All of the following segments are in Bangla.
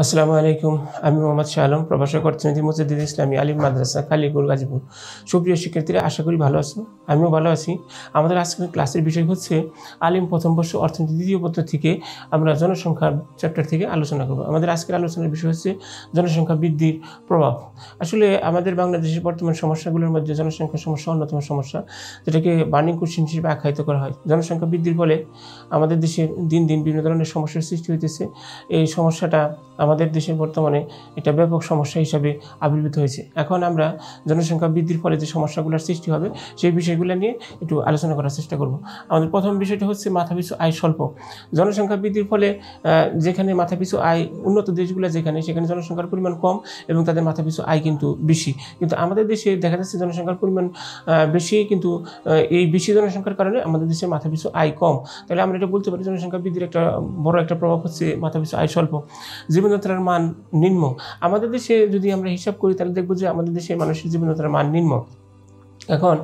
আসসালামু আলাইকুম আমি মোহাম্মদ শাহ আলম প্রভাষক অর্থনীতি মসজিদুল ইসলামী আলিম মাদ্রাসা কালীপুর গাজীপুর সুপ্রিয় শিক্ষার্থীরা আশা করি ভালো আছো আমিও ভালো আছি আমাদের আজকের ক্লাসের বিষয় হচ্ছে আলিম প্রথম বর্ষ অর্থনীতি দ্বিতীয় পত্র থেকে আমরা জনসংখ্যার চ্যাপ্টার থেকে আলোচনা করব আমাদের আজকের আলোচনার বিষয় হচ্ছে জনসংখ্যা বৃদ্ধির প্রভাব আসলে আমাদের বাংলাদেশের বর্তমান সমস্যাগুলোর মধ্যে জনসংখ্যা সমস্যা অন্যতম সমস্যা যেটাকে বার্নিং কোশ্চিন হিসেবে আখ্যায়িত করা হয় জনসংখ্যা বৃদ্ধির ফলে আমাদের দেশে দিন দিন বিভিন্ন ধরনের সমস্যার সৃষ্টি হইতেছে এই সমস্যাটা আমাদের দেশে বর্তমানে এটা ব্যাপক সমস্যা হিসাবে আবির্ভূত হয়েছে এখন আমরা জনসংখ্যা বৃদ্ধির ফলে যে সমস্যাগুলোর সৃষ্টি হবে সেই বিষয়গুলো নিয়ে একটু আলোচনা করার চেষ্টা করব আমাদের প্রথম বিষয়টা হচ্ছে মাথাপিছু আয় স্বল্প জনসংখ্যা বৃদ্ধির ফলে যেখানে মাথাপিছু আয় উন্নত দেশগুলো যেখানে সেখানে জনসংখ্যার পরিমাণ কম এবং তাদের মাথাপিছু আয় কিন্তু বেশি কিন্তু আমাদের দেশে দেখা যাচ্ছে জনসংখ্যার পরিমাণ বেশি কিন্তু এই বেশি জনসংখ্যার কারণে আমাদের দেশে মাথাপিছু আয় কম তাহলে আমরা এটা বলতে পারি জনসংখ্যা বৃদ্ধির একটা বড় একটা প্রভাব হচ্ছে মাথাপিছু আয় স্বল্প জীবন জীবনযাত্রার মান নিম্ন আমাদের দেশে যদি আমরা হিসাব করি তাহলে দেখবো যে আমাদের দেশে মানুষের জীবনযাত্রার মান নিম্ন এখন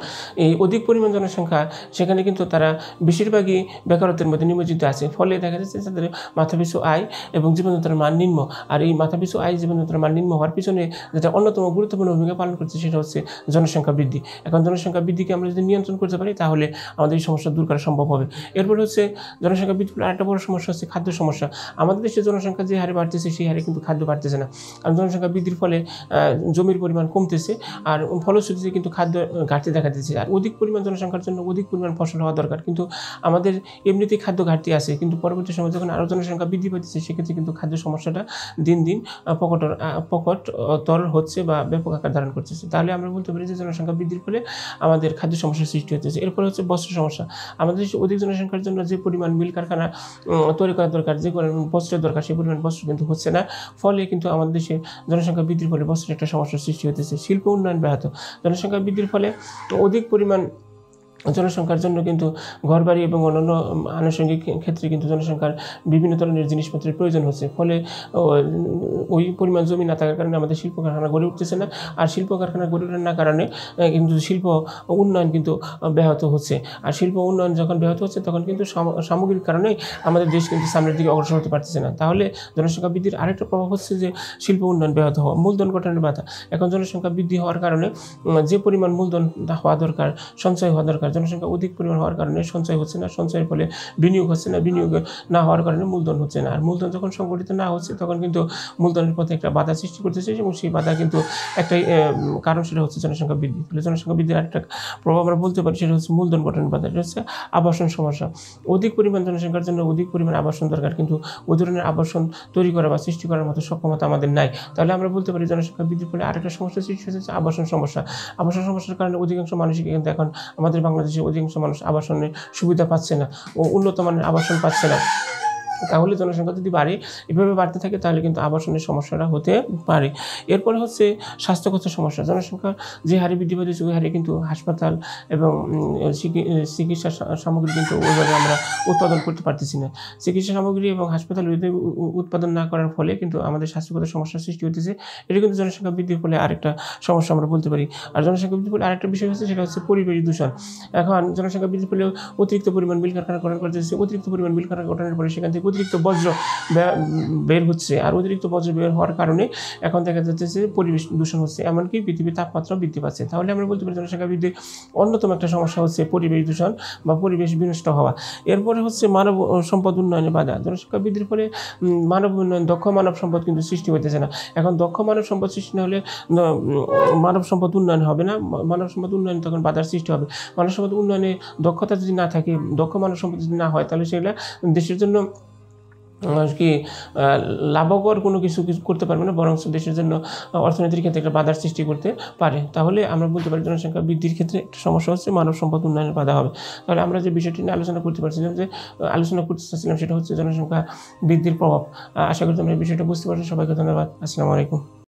এই অধিক পরিমাণ জনসংখ্যা সেখানে কিন্তু তারা বেশিরভাগই বেকারত্বের মধ্যে নিমজ্জিত আছে ফলে দেখা যাচ্ছে তাদের মাথাপিছু আয় এবং জীবনযাত্রার মান নিম্ন আর এই মাথাপিছু আয় জীবনযাত্রার মান নিম্ন হওয়ার পিছনে যেটা অন্যতম গুরুত্বপূর্ণ ভূমিকা পালন করছে সেটা হচ্ছে জনসংখ্যা বৃদ্ধি এখন জনসংখ্যা বৃদ্ধিকে আমরা যদি নিয়ন্ত্রণ করতে পারি তাহলে আমাদের এই সমস্যা দূর করা সম্ভব হবে এরপরে হচ্ছে জনসংখ্যা বৃদ্ধির আরেকটা বড় সমস্যা হচ্ছে খাদ্য সমস্যা আমাদের দেশে জনসংখ্যা যে হারে বাড়তেছে সেই হারে কিন্তু খাদ্য বাড়তেছে না কারণ জনসংখ্যা বৃদ্ধির ফলে জমির পরিমাণ কমতেছে আর ফলশ্রুতিতে কিন্তু খাদ্য ঘাটতি দেখা দিচ্ছে আর অধিক পরিমাণ জনসংখ্যার জন্য অধিক পরিমাণ ফসল হওয়া দরকার কিন্তু আমাদের এমনিতেই খাদ্য ঘাটতি আছে কিন্তু পরবর্তী সময় যখন আরও জনসংখ্যা বৃদ্ধি পাচ্ছে সেক্ষেত্রে কিন্তু খাদ্য সমস্যাটা দিন দিন পকট পকট তরল হচ্ছে বা ব্যাপক আকার ধারণ করতেছে তাহলে আমরা বলতে পারি যে জনসংখ্যা বৃদ্ধির ফলে আমাদের খাদ্য সমস্যার সৃষ্টি হচ্ছে এরপরে হচ্ছে বস্ত্র সমস্যা আমাদের অধিক জনসংখ্যার জন্য যে পরিমাণ মিল কারখানা তৈরি করা দরকার যে পরিমাণ বস্ত্রের দরকার সেই পরিমাণ বস্ত্র কিন্তু হচ্ছে না ফলে কিন্তু আমাদের দেশে জনসংখ্যা বৃদ্ধির ফলে বস্ত্রের একটা সমস্যার সৃষ্টি হতেছে শিল্প উন্নয়ন ব্যাহত জনসংখ্যা বৃদ্ধির ফলে তো অধিক পরিমাণ জনসংখ্যার জন্য কিন্তু ঘরবাড়ি এবং অন্যান্য আনুষঙ্গিক ক্ষেত্রে কিন্তু জনসংখ্যার বিভিন্ন ধরনের জিনিসপত্রের প্রয়োজন হচ্ছে ফলে ওই পরিমাণ জমি না থাকার কারণে আমাদের শিল্প কারখানা গড়ে উঠতেছে না আর শিল্প কারখানা গড়ে ওঠার না কারণে কিন্তু শিল্প উন্নয়ন কিন্তু ব্যাহত হচ্ছে আর শিল্প উন্নয়ন যখন ব্যাহত হচ্ছে তখন কিন্তু সামগ্রিক কারণেই আমাদের দেশ কিন্তু সামনের দিকে অগ্রসর হতে পারতেছে না তাহলে জনসংখ্যা বৃদ্ধির আরেকটা প্রভাব হচ্ছে যে শিল্প উন্নয়ন ব্যাহত হওয়া মূলধন গঠনের বাধা এখন জনসংখ্যা বৃদ্ধি হওয়ার কারণে যে পরিমাণ মূলধন হওয়া দরকার সঞ্চয় হওয়া দরকার না জনসংখ্যা অধিক পরিমাণ হওয়ার কারণে সঞ্চয় হচ্ছে না সঞ্চয়ের ফলে বিনিয়োগ হচ্ছে না বিনিয়োগ না হওয়ার কারণে মূলধন হচ্ছে না আর মূলধন যখন সংগঠিত না হচ্ছে তখন কিন্তু মূলধনের পথে একটা বাধা সৃষ্টি করতেছে এবং সেই বাধা কিন্তু একটাই কারণ সেটা হচ্ছে জনসংখ্যা বৃদ্ধি ফলে জনসংখ্যা বৃদ্ধির আরেকটা প্রভাব আমরা বলতে পারি সেটা হচ্ছে মূলধন গঠনের বাধা এটা হচ্ছে আবাসন সমস্যা অধিক পরিমাণ জনসংখ্যার জন্য অধিক পরিমাণ আবাসন দরকার কিন্তু ওই ধরনের আবাসন তৈরি করা বা সৃষ্টি করার মতো সক্ষমতা আমাদের নাই তাহলে আমরা বলতে পারি জনসংখ্যা বৃদ্ধির ফলে আরেকটা সমস্যা সৃষ্টি হচ্ছে আবাসন সমস্যা আবাসন সমস্যার কারণে অধিকাংশ মানুষকে কিন্তু এখন আমাদের বাংলা বাংলাদেশের অধিকাংশ মানুষ আবাসনের সুবিধা পাচ্ছে না ও উন্নত মানের আবাসন পাচ্ছে না তাহলে জনসংখ্যা যদি বাড়ে এভাবে বাড়তে থাকে তাহলে কিন্তু আবাসনের সমস্যাটা হতে পারে এরপরে হচ্ছে স্বাস্থ্যগত সমস্যা জনসংখ্যা যে হারে বৃদ্ধি পাচ্ছে ওই হারে কিন্তু হাসপাতাল এবং চিকিৎসা সামগ্রী কিন্তু ওইভাবে আমরা উৎপাদন করতে পারতেছি না চিকিৎসা সামগ্রী এবং হাসপাতাল উৎপাদন না করার ফলে কিন্তু আমাদের স্বাস্থ্যগত সমস্যার সৃষ্টি হতেছে এটা কিন্তু জনসংখ্যা বৃদ্ধির ফলে আরেকটা সমস্যা আমরা বলতে পারি আর জনসংখ্যা বৃদ্ধির ফলে আরেকটা বিষয় হচ্ছে সেটা হচ্ছে পরিবেশ দূষণ এখন জনসংখ্যা বৃদ্ধির ফলে অতিরিক্ত পরিমাণ বিল কারখানা গঠন যাচ্ছে অতিরিক্ত পরিমাণ বিল কারখানা গঠনের ফলে সেখান থেকে অতিরিক্ত বজ্র বের হচ্ছে আর অতিরিক্ত বজ্র বের হওয়ার কারণে এখন দেখা যাচ্ছে যে পরিবেশ দূষণ হচ্ছে এমনকি পৃথিবীর তাপমাত্রা বৃদ্ধি পাচ্ছে তাহলে আমরা বলতে পারি জনসংখ্যা বৃদ্ধির অন্যতম একটা সমস্যা হচ্ছে পরিবেশ দূষণ বা পরিবেশ বিনষ্ট হওয়া এরপরে হচ্ছে মানব সম্পদ উন্নয়নে বাধা জনসংখ্যা বৃদ্ধির ফলে মানব উন্নয়ন দক্ষ মানব সম্পদ কিন্তু সৃষ্টি হইতেছে না এখন দক্ষ মানব সম্পদ সৃষ্টি না হলে মানব সম্পদ উন্নয়ন হবে না মানব সম্পদ উন্নয়ন তখন বাধার সৃষ্টি হবে মানব সম্পদ উন্নয়নে দক্ষতা যদি না থাকে দক্ষ মানব সম্পদ যদি না হয় তাহলে সেগুলো দেশের জন্য কি লাভকর কোনো কিছু কিছু করতে পারবে না বরং দেশের জন্য অর্থনীতির ক্ষেত্রে একটা বাধার সৃষ্টি করতে পারে তাহলে আমরা বলতে পারি জনসংখ্যা বৃদ্ধির ক্ষেত্রে একটা সমস্যা হচ্ছে মানব সম্পদ উন্নয়নের বাধা হবে তাহলে আমরা যে বিষয়টি নিয়ে আলোচনা করতে পারছিলাম যে আলোচনা করতে চাচ্ছিলাম সেটা হচ্ছে জনসংখ্যা বৃদ্ধির প্রভাব আশা করি তোমরা এই বিষয়টা বুঝতে পারছো সবাইকে ধন্যবাদ আসসালামু আলাইকুম